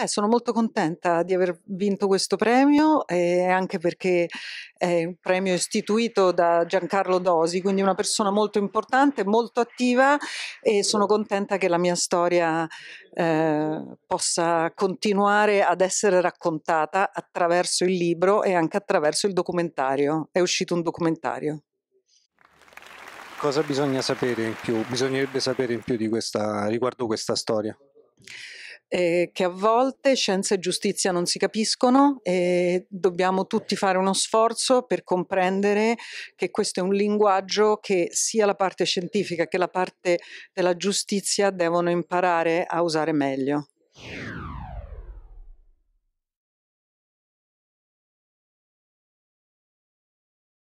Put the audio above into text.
Eh, sono molto contenta di aver vinto questo premio, eh, anche perché è un premio istituito da Giancarlo Dosi, quindi una persona molto importante, molto attiva e sono contenta che la mia storia eh, possa continuare ad essere raccontata attraverso il libro e anche attraverso il documentario. È uscito un documentario. Cosa bisogna sapere in più? Bisognerebbe sapere in più questa, riguardo questa storia? eh, che a volte scienza e giustizia non si capiscono e dobbiamo tutti fare uno sforzo per comprendere che questo è un linguaggio che sia la parte scientifica che la parte della giustizia devono imparare a usare meglio.